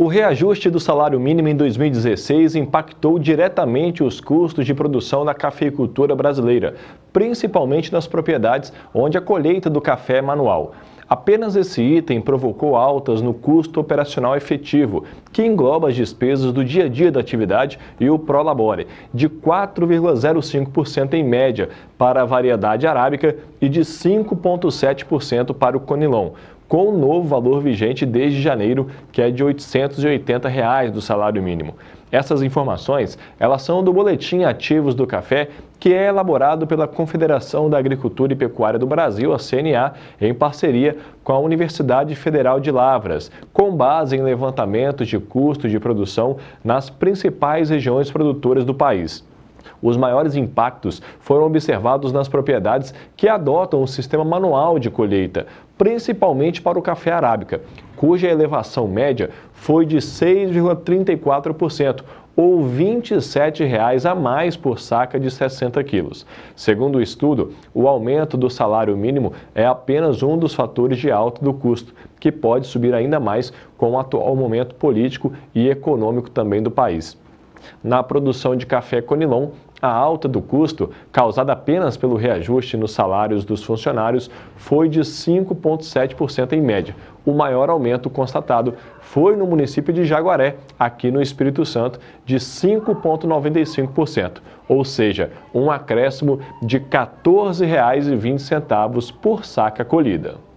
O reajuste do salário mínimo em 2016 impactou diretamente os custos de produção na cafeicultura brasileira, principalmente nas propriedades onde a colheita do café é manual. Apenas esse item provocou altas no custo operacional efetivo, que engloba as despesas do dia a dia da atividade e o prolabore, de 4,05% em média para a variedade arábica e de 5,7% para o conilon com o novo valor vigente desde janeiro, que é de R$ 880 reais do salário mínimo. Essas informações, elas são do boletim Ativos do Café, que é elaborado pela Confederação da Agricultura e Pecuária do Brasil, a CNA, em parceria com a Universidade Federal de Lavras, com base em levantamentos de custos de produção nas principais regiões produtoras do país os maiores impactos foram observados nas propriedades que adotam o sistema manual de colheita, principalmente para o café arábica, cuja elevação média foi de 6,34%, ou R$ 27,00 a mais por saca de 60 quilos. Segundo o estudo, o aumento do salário mínimo é apenas um dos fatores de alta do custo, que pode subir ainda mais com o atual momento político e econômico também do país. Na produção de café Conilon, a alta do custo, causada apenas pelo reajuste nos salários dos funcionários, foi de 5,7% em média. O maior aumento constatado foi no município de Jaguaré, aqui no Espírito Santo, de 5,95%, ou seja, um acréscimo de R$ 14,20 por saca colhida.